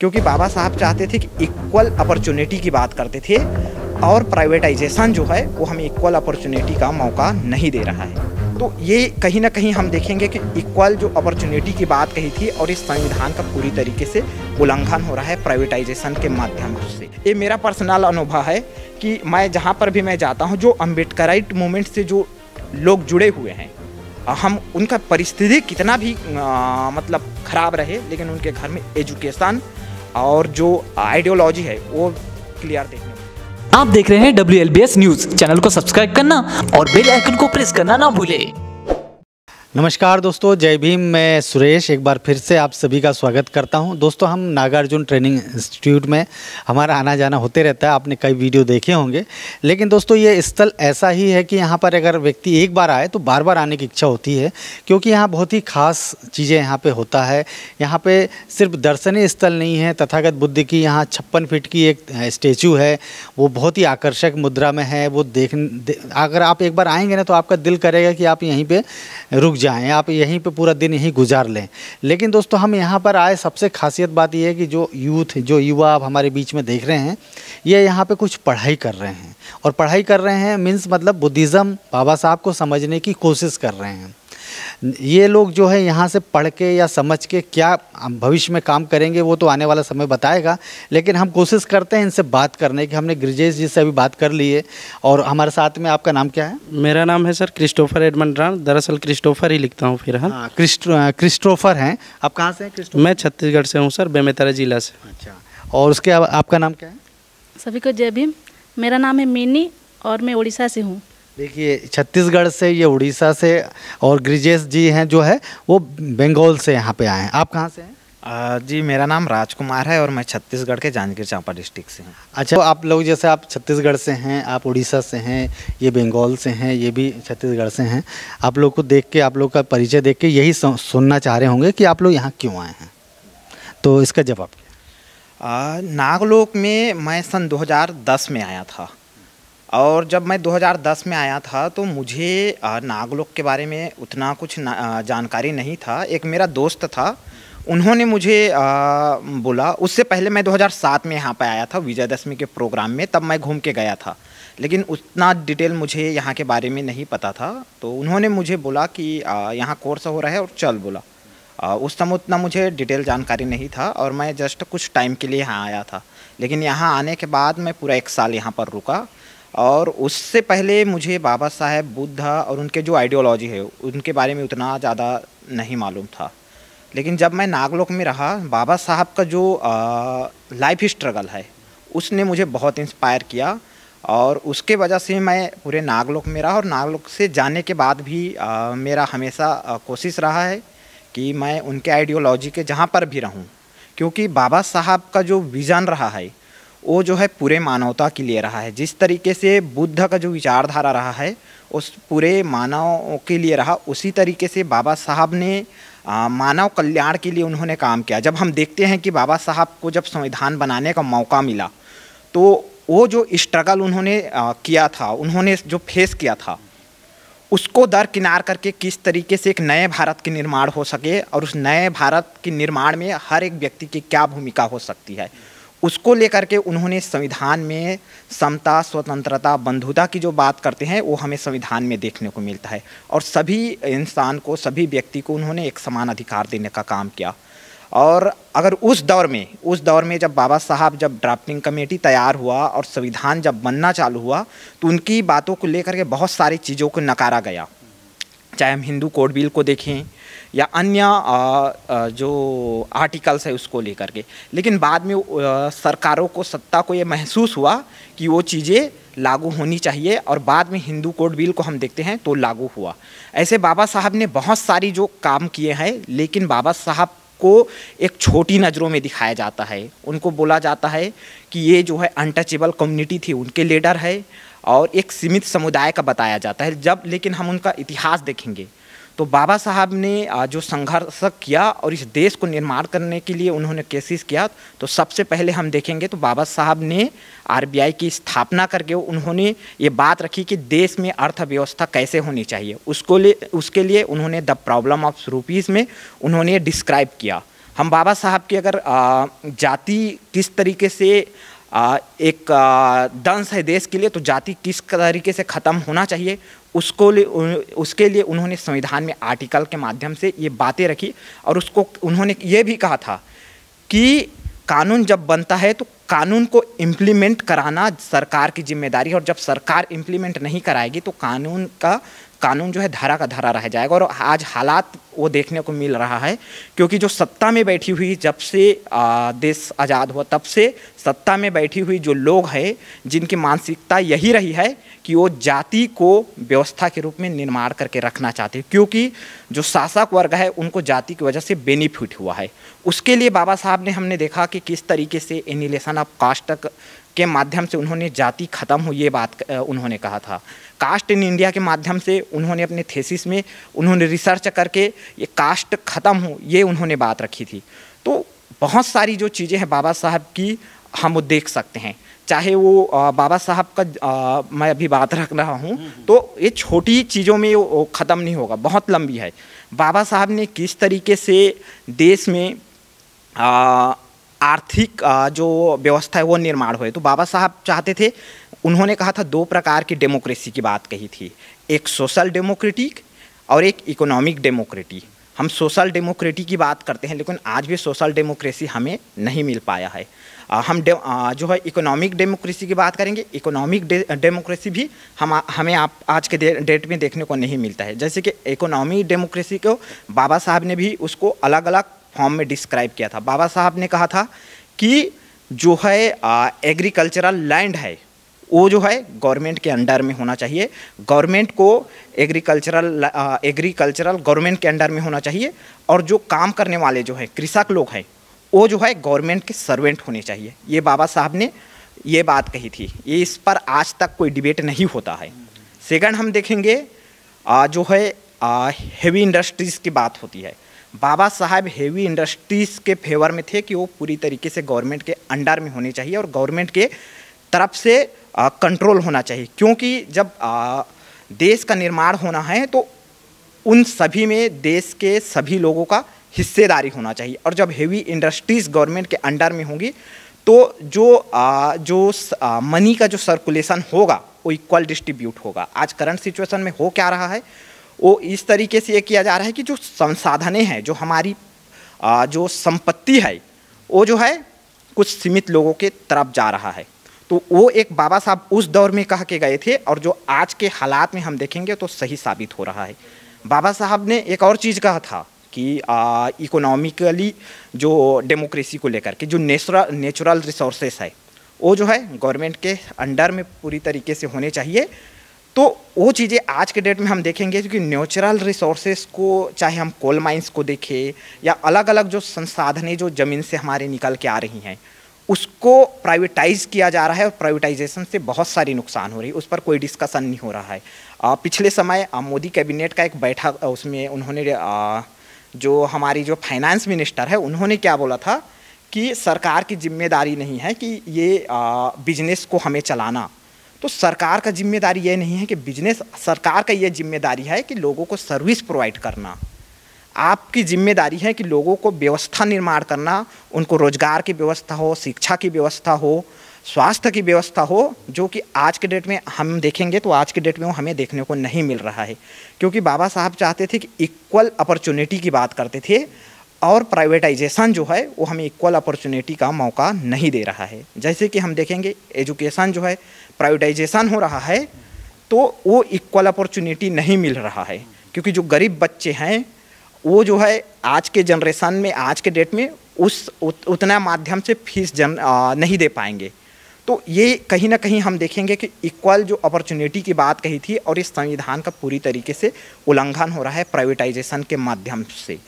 क्योंकि बाबा साहब चाहते थे कि इक्वल अपॉर्चुनिटी की बात करते थे और प्राइवेटाइजेशन जो है वो हमें इक्वल अपॉर्चुनिटी का मौका नहीं दे रहा है तो ये कहीं ना कहीं हम देखेंगे कि इक्वल जो अपॉर्चुनिटी की बात कही थी और इस संविधान का पूरी तरीके से उल्लंघन हो रहा है प्राइवेटाइजेशन के माध्यम से ये मेरा पर्सनल अनुभव है कि मैं जहाँ पर भी मैं जाता हूँ जो अम्बेडकराइट मूवमेंट से जो लोग जुड़े हुए हैं हम उनका परिस्थिति कितना भी आ, मतलब खराब रहे लेकिन उनके घर में एजुकेशन और जो आइडियोलॉजी है वो क्लियर देखने आप देख रहे हैं डब्ल्यू न्यूज चैनल को सब्सक्राइब करना और बेल आइकन को प्रेस करना ना भूले नमस्कार दोस्तों जय भीम मैं सुरेश एक बार फिर से आप सभी का स्वागत करता हूं दोस्तों हम नागार्जुन ट्रेनिंग इंस्टीट्यूट में हमारा आना जाना होते रहता है आपने कई वीडियो देखे होंगे लेकिन दोस्तों ये स्थल ऐसा ही है कि यहाँ पर अगर व्यक्ति एक बार आए तो बार बार आने की इच्छा होती है क्योंकि यहाँ बहुत ही खास चीज़ें यहाँ पर होता है यहाँ पर सिर्फ दर्शनीय स्थल नहीं है तथागत बुद्ध की यहाँ छप्पन फिट की एक स्टेचू है वो बहुत ही आकर्षक मुद्रा में है वो देख अगर आप एक बार आएँगे ना तो आपका दिल करेगा कि आप यहीं पर रुक जाएं आप यहीं पे पूरा दिन यहीं गुजार लें लेकिन दोस्तों हम यहाँ पर आए सबसे खासियत बात यह है कि जो यूथ जो युवा आप हमारे बीच में देख रहे हैं ये यहाँ पे कुछ पढ़ाई कर रहे हैं और पढ़ाई कर रहे हैं मीन्स मतलब बुद्धिज़्म बाबा साहब को समझने की कोशिश कर रहे हैं ये लोग जो है यहाँ से पढ़ के या समझ के क्या भविष्य में काम करेंगे वो तो आने वाला समय बताएगा लेकिन हम कोशिश करते हैं इनसे बात करने की हमने ग्रिजेश जी से अभी बात कर ली है और हमारे साथ में आपका नाम क्या है मेरा नाम है सर क्रिस्टोफर एडमंड दरअसल क्रिस्टोफर ही लिखता हूँ फिर हाँ क्रिस्टो क्रिस्टोफर हैं आप कहाँ से हैं मैं छत्तीसगढ़ से हूँ सर बेमेतरा जिला से अच्छा और उसके आपका नाम क्या है सभी को जय भीम मेरा नाम है मिनी और मैं उड़ीसा से हूँ देखिए छत्तीसगढ़ से ये उड़ीसा से और ग्रिजेश जी हैं जो है वो बंगाल से यहाँ पे आए हैं आप कहाँ से हैं जी मेरा नाम राजकुमार है और मैं छत्तीसगढ़ के जांजगीर चांपा डिस्ट्रिक्ट से हूँ अच्छा तो आप लोग जैसे आप छत्तीसगढ़ से हैं आप उड़ीसा से हैं ये बंगाल से हैं ये भी छत्तीसगढ़ से हैं आप लोग को देख के आप लोग का परिचय देख के यही सुनना चाह रहे होंगे कि आप लोग यहाँ क्यों आए हैं तो इसका जवाब नागलोक में मैं सन दो में आया था और जब मैं 2010 में आया था तो मुझे नागलोक के बारे में उतना कुछ जानकारी नहीं था एक मेरा दोस्त था उन्होंने मुझे आ, बोला उससे पहले मैं 2007 में यहाँ पर आया था विजयदशमी के प्रोग्राम में तब मैं घूम के गया था लेकिन उतना डिटेल मुझे यहाँ के बारे में नहीं पता था तो उन्होंने मुझे बोला कि यहाँ कोर्स हो रहा है और चल बोला आ, उस समय उतना मुझे डिटेल जानकारी नहीं था और मैं जस्ट कुछ टाइम के लिए यहाँ आया था लेकिन यहाँ आने के बाद मैं पूरा एक साल यहाँ पर रुका और उससे पहले मुझे बाबा साहेब बुद्ध और उनके जो आइडियोलॉजी है उनके बारे में उतना ज़्यादा नहीं मालूम था लेकिन जब मैं नागलोक में रहा बाबा साहब का जो लाइफ स्ट्रगल है उसने मुझे बहुत इंस्पायर किया और उसके वजह से मैं पूरे नागलोक में रहा और नागलोक से जाने के बाद भी आ, मेरा हमेशा कोशिश रहा है कि मैं उनके आइडियोलॉजी के जहाँ पर भी रहूँ क्योंकि बाबा साहब का जो विज़न रहा है वो जो है पूरे मानवता के लिए रहा है जिस तरीके से बुद्ध का जो विचारधारा रहा है उस पूरे मानव के लिए रहा उसी तरीके से बाबा साहब ने आ, मानव कल्याण के लिए उन्होंने काम किया जब हम देखते हैं कि बाबा साहब को जब संविधान बनाने का मौका मिला तो वो जो स्ट्रगल उन्होंने आ, किया था उन्होंने जो फेस किया था उसको दरकिनार करके किस तरीके से एक नए भारत के निर्माण हो सके और उस नए भारत के निर्माण में हर एक व्यक्ति की क्या भूमिका हो सकती है उसको लेकर के उन्होंने संविधान में समता स्वतंत्रता बंधुता की जो बात करते हैं वो हमें संविधान में देखने को मिलता है और सभी इंसान को सभी व्यक्ति को उन्होंने एक समान अधिकार देने का काम किया और अगर उस दौर में उस दौर में जब बाबा साहब जब ड्राफ्टिंग कमेटी तैयार हुआ और संविधान जब बनना चालू हुआ तो उनकी बातों को लेकर के बहुत सारी चीज़ों को नकारा गया चाहे हम हिंदू कोड बिल को देखें या अन्य जो आर्टिकल्स है उसको लेकर के लेकिन बाद में सरकारों को सत्ता को ये महसूस हुआ कि वो चीज़ें लागू होनी चाहिए और बाद में हिंदू कोड बिल को हम देखते हैं तो लागू हुआ ऐसे बाबा साहब ने बहुत सारी जो काम किए हैं लेकिन बाबा साहब को एक छोटी नज़रों में दिखाया जाता है उनको बोला जाता है कि ये जो है अनटचेबल कम्युनिटी थी उनके लीडर है और एक सीमित समुदाय का बताया जाता है जब लेकिन हम उनका इतिहास देखेंगे तो बाबा साहब ने जो संघर्ष किया और इस देश को निर्माण करने के लिए उन्होंने केसेस किया तो सबसे पहले हम देखेंगे तो बाबा साहब ने आरबीआई की स्थापना करके उन्होंने ये बात रखी कि देश में अर्थव्यवस्था कैसे होनी चाहिए उसको ले उसके लिए उन्होंने द प्रॉब्लम ऑफ रूपीज़ में उन्होंने डिस्क्राइब किया हम बाबा साहब की अगर जाति किस तरीके से एक दंश है देश के लिए तो जाति किस तरीके से ख़त्म होना चाहिए उसको लिए उसके लिए उन्होंने संविधान में आर्टिकल के माध्यम से ये बातें रखी और उसको उन्होंने ये भी कहा था कि कानून जब बनता है तो कानून को इम्प्लीमेंट कराना सरकार की जिम्मेदारी है और जब सरकार इम्प्लीमेंट नहीं कराएगी तो कानून का कानून जो है धारा का धारा रह जाएगा और आज हालात वो देखने को मिल रहा है क्योंकि जो सत्ता में बैठी हुई जब से देश आज़ाद हुआ तब से सत्ता में बैठी हुई जो लोग हैं जिनकी मानसिकता यही रही है कि वो जाति को व्यवस्था के रूप में निर्माण करके रखना चाहते हैं क्योंकि जो शासक वर्ग है उनको जाति की वजह से बेनिफिट हुआ है उसके लिए बाबा साहब ने हमने देखा कि किस तरीके से एनिलेशन ऑफ कास्ट तक के माध्यम से उन्होंने जाति खत्म हुई ये बात उन्होंने कहा था कास्ट इन इंडिया के माध्यम से उन्होंने अपने थेसिस में उन्होंने रिसर्च करके ये कास्ट खत्म हो ये उन्होंने बात रखी थी तो बहुत सारी जो चीज़ें हैं बाबा साहब की हम वो देख सकते हैं चाहे वो बाबा साहब का आ, मैं अभी बात रख रहा हूँ हम्म, हम्म। तो ये छोटी चीज़ों में ख़त्म नहीं होगा बहुत लंबी है बाबा साहब ने किस तरीके से देश में आ, आर्थिक जो व्यवस्था है वो निर्माण हुए तो बाबा साहब चाहते थे उन्होंने कहा था दो प्रकार की डेमोक्रेसी की बात कही थी एक सोशल डेमोक्रेटिक और एक इकोनॉमिक डेमोक्रेटी हम सोशल डेमोक्रेटी की बात करते हैं लेकिन आज भी सोशल डेमोक्रेसी हमें नहीं मिल पाया है आ, हम डे जो है इकोनॉमिक डेमोक्रेसी की बात करेंगे इकोनॉमिक डेमोक्रेसी भी हम हमें आप आज के डेट में देखने को नहीं मिलता है जैसे कि इकोनॉमिक डेमोक्रेसी को बाबा साहब ने भी उसको अलग अलग फॉर्म में डिस्क्राइब किया था बाबा साहब ने कहा था कि जो है एग्रीकल्चरल लैंड है वो जो है गवर्नमेंट के अंडर में होना चाहिए गवर्नमेंट को एग्रीकल्चरल एग्रीकल्चरल गवर्नमेंट के अंडर में होना चाहिए और जो काम करने वाले जो है कृषक लोग हैं वो जो है गवर्नमेंट के सर्वेंट होने चाहिए ये बाबा साहब ने ये बात कही थी ये इस पर आज तक कोई डिबेट नहीं होता है सेकंड हम देखेंगे आ, जो है हेवी इंडस्ट्रीज़ की बात होती है बाबा साहब हेवी इंडस्ट्रीज़ के फेवर में थे कि वो पूरी तरीके से गवर्नमेंट के अंडर में होने चाहिए और गवर्नमेंट के तरफ से कंट्रोल होना चाहिए क्योंकि जब आ, देश का निर्माण होना है तो उन सभी में देश के सभी लोगों का हिस्सेदारी होना चाहिए और जब हेवी इंडस्ट्रीज़ गवर्नमेंट के अंडर में होंगी तो जो आ, जो आ, मनी का जो सर्कुलेशन होगा वो इक्वल डिस्ट्रीब्यूट होगा आज करंट सिचुएशन में हो क्या रहा है वो इस तरीके से ये किया जा रहा है कि जो संसाधने हैं जो हमारी जो संपत्ति है वो जो है कुछ सीमित लोगों के तरफ जा रहा है तो वो एक बाबा साहब उस दौर में कह के गए थे और जो आज के हालात में हम देखेंगे तो सही साबित हो रहा है बाबा साहब ने एक और चीज़ कहा था कि इकोनॉमिकली जो डेमोक्रेसी को लेकर के जो नेचुरल नेचुरल रिसोर्सेस है वो जो है गवर्नमेंट के अंडर में पूरी तरीके से होने चाहिए वो चीज़ें आज के डेट में हम देखेंगे क्योंकि नेचुरल रिसोर्सेस को चाहे हम कोल माइंस को देखें या अलग अलग जो संसाधनें जो ज़मीन से हमारे निकल के आ रही हैं उसको प्राइवेटाइज किया जा रहा है और प्राइवेटाइजेशन से बहुत सारी नुकसान हो रही है उस पर कोई डिस्कशन नहीं हो रहा है आ, पिछले समय मोदी कैबिनेट का एक बैठक उसमें उन्होंने आ, जो हमारी जो फाइनेंस मिनिस्टर है उन्होंने क्या बोला था कि सरकार की जिम्मेदारी नहीं है कि ये बिजनेस को हमें चलाना तो सरकार का जिम्मेदारी ये नहीं है कि बिजनेस सरकार का ये जिम्मेदारी है कि लोगों को सर्विस प्रोवाइड करना आपकी जिम्मेदारी है कि लोगों को व्यवस्था निर्माण करना उनको रोजगार की व्यवस्था हो शिक्षा की व्यवस्था हो स्वास्थ्य की व्यवस्था हो जो कि आज के डेट में हम देखेंगे तो आज के डेट में वो हमें देखने को नहीं मिल रहा है क्योंकि बाबा साहब चाहते थे कि इक्वल अपॉर्चुनिटी की बात करते थे और प्राइवेटाइजेशन जो है वो हमें इक्वल अपॉर्चुनिटी का मौका नहीं दे रहा है जैसे कि हम देखेंगे एजुकेशन जो है प्राइवेटाइजेशन हो रहा है तो वो इक्वल अपॉर्चुनिटी नहीं मिल रहा है क्योंकि जो गरीब बच्चे हैं वो जो है आज के जनरेशन में आज के डेट में उस उत, उतना माध्यम से फीस जन आ, नहीं दे पाएंगे तो ये कहीं ना कहीं हम देखेंगे कि इक्वल जो अपॉर्चुनिटी की बात कही थी और इस संविधान का पूरी तरीके से उल्लंघन हो रहा है प्राइवेटाइजेशन के माध्यम से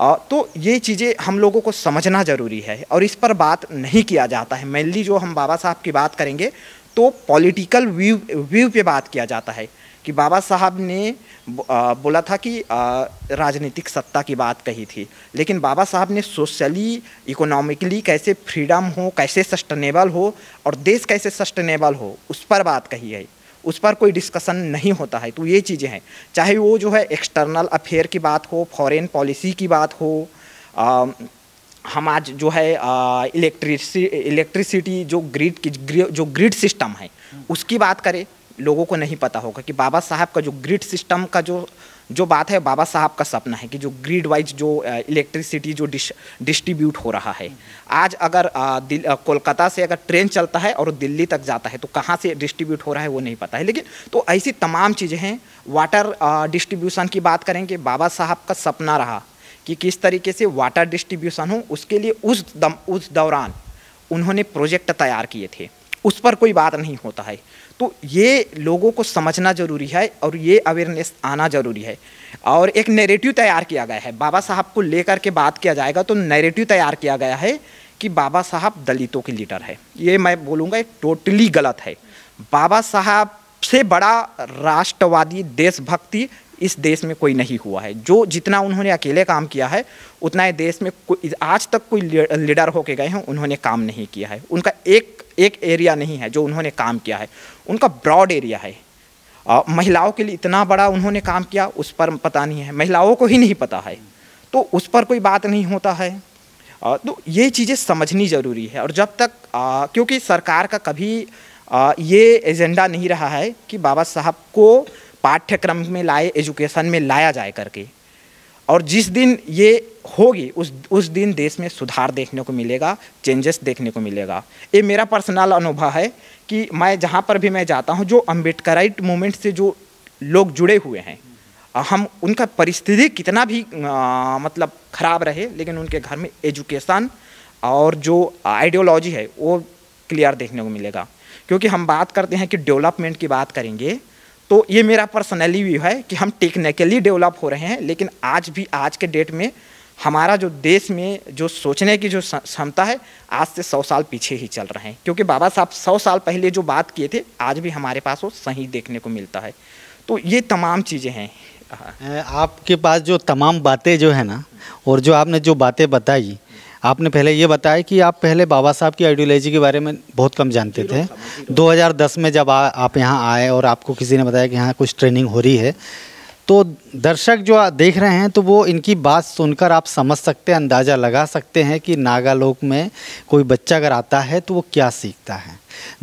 तो ये चीज़ें हम लोगों को समझना ज़रूरी है और इस पर बात नहीं किया जाता है मेनली जो हम बाबा साहब की बात करेंगे तो पॉलिटिकल व्यू व्यू पे बात किया जाता है कि बाबा साहब ने बोला था कि राजनीतिक सत्ता की बात कही थी लेकिन बाबा साहब ने सोशली इकोनॉमिकली कैसे फ्रीडम हो कैसे सस्टेनेबल हो और देश कैसे सस्टेनेबल हो उस पर बात कही है उस पर कोई डिस्कशन नहीं होता है तो ये चीज़ें हैं चाहे वो जो है एक्सटर्नल अफेयर की बात हो फॉरेन पॉलिसी की बात हो आ, हम आज जो है इलेक्ट्रिसिटी इलेक्ट्रिसिटी जो ग्रिड की जो ग्रिड सिस्टम है उसकी बात करें लोगों को नहीं पता होगा कि बाबा साहब का जो ग्रिड सिस्टम का जो जो बात है बाबा साहब का सपना है कि जो ग्रिड वाइज जो इलेक्ट्रिसिटी जो डिश डिस्ट्रीब्यूट हो रहा है आज अगर कोलकाता से अगर ट्रेन चलता है और दिल्ली तक जाता है तो कहाँ से डिस्ट्रीब्यूट हो रहा है वो नहीं पता है लेकिन तो ऐसी तमाम चीज़ें हैं वाटर डिस्ट्रीब्यूशन की बात करेंगे बाबा साहब का सपना रहा कि किस तरीके से वाटर डिस्ट्रीब्यूशन हो उसके लिए उस दम उस दौरान उन्होंने प्रोजेक्ट तैयार किए थे उस पर कोई बात नहीं होता है तो ये लोगों को समझना ज़रूरी है और ये अवेयरनेस आना ज़रूरी है और एक नेरेटिव तैयार किया गया है बाबा साहब को लेकर के बात किया जाएगा तो नेरेटिव तैयार किया गया है कि बाबा साहब दलितों के लीडर है ये मैं बोलूँगा टोटली गलत है बाबा साहब से बड़ा राष्ट्रवादी देशभक्ति इस देश में कोई नहीं हुआ है जो जितना उन्होंने अकेले काम किया है उतना ही देश में आज तक कोई लीडर होके गए हैं उन्होंने काम नहीं किया है उनका एक एक एरिया नहीं है जो उन्होंने काम किया है उनका ब्रॉड एरिया है आ, महिलाओं के लिए इतना बड़ा उन्होंने काम किया उस पर पता नहीं है महिलाओं को ही नहीं पता है तो उस पर कोई बात नहीं होता है आ, तो ये चीज़ें समझनी ज़रूरी है और जब तक आ, क्योंकि सरकार का कभी आ, ये एजेंडा नहीं रहा है कि बाबा साहब को पाठ्यक्रम में लाए एजुकेशन में लाया जाए करके और जिस दिन ये होगी उस उस दिन देश में सुधार देखने को मिलेगा चेंजेस देखने को मिलेगा ये मेरा पर्सनल अनुभव है कि मैं जहाँ पर भी मैं जाता हूँ जो अम्बेडकराइट मूवमेंट से जो लोग जुड़े हुए हैं हम उनका परिस्थिति कितना भी आ, मतलब खराब रहे लेकिन उनके घर में एजुकेशन और जो आइडियोलॉजी है वो क्लियर देखने को मिलेगा क्योंकि हम बात करते हैं कि डेवलपमेंट की बात करेंगे तो ये मेरा पर्सनली व्यू है कि हम टेक्निकली डेवलप हो रहे हैं लेकिन आज भी आज के डेट में हमारा जो देश में जो सोचने की जो क्षमता है आज से सौ साल पीछे ही चल रहे हैं क्योंकि बाबा साहब सौ साल पहले जो बात किए थे आज भी हमारे पास वो सही देखने को मिलता है तो ये तमाम चीज़ें हैं आपके पास जो तमाम बातें जो है ना और जो आपने जो बातें बताई आपने पहले ये बताया कि आप पहले बाबा साहब की आइडियोलॉजी के बारे में बहुत कम जानते थे 2010 में जब आ, आप यहाँ आए और आपको किसी ने बताया कि यहाँ कुछ ट्रेनिंग हो रही है तो दर्शक जो देख रहे हैं तो वो इनकी बात सुनकर आप समझ सकते हैं अंदाज़ा लगा सकते हैं कि नागालोक में कोई बच्चा अगर आता है तो वो क्या सीखता है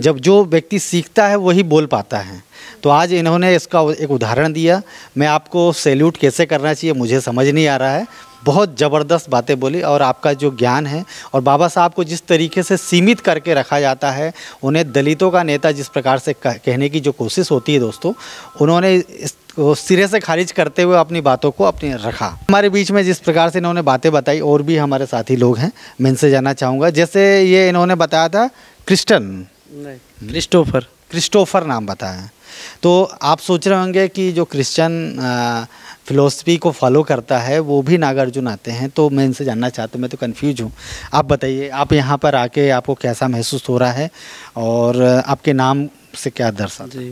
जब जो व्यक्ति सीखता है वही बोल पाता है तो आज इन्होंने इसका एक उदाहरण दिया मैं आपको सैल्यूट कैसे करना चाहिए मुझे समझ नहीं आ रहा है बहुत ज़बरदस्त बातें बोली और आपका जो ज्ञान है और बाबा साहब को जिस तरीके से सीमित करके रखा जाता है उन्हें दलितों का नेता जिस प्रकार से कहने की जो कोशिश होती है दोस्तों उन्होंने इस वो सिरे से खारिज करते हुए अपनी बातों को अपने रखा हमारे बीच में जिस प्रकार से इन्होंने बातें बताई और भी हमारे साथी लोग हैं मैं इनसे जाना चाहूँगा जैसे ये इन्होंने बताया था क्रिस्टन क्रिस्टोफर क्रिस्टोफर नाम बताया तो आप सोच रहे होंगे कि जो क्रिश्चन फिलोसफी को फॉलो करता है वो भी नागार्जुन आते हैं तो मैं इनसे जानना चाहता हूँ मैं तो कन्फ्यूज हूँ आप बताइए आप यहाँ पर आके आपको कैसा महसूस हो रहा है और आपके नाम से क्या दर्शा जी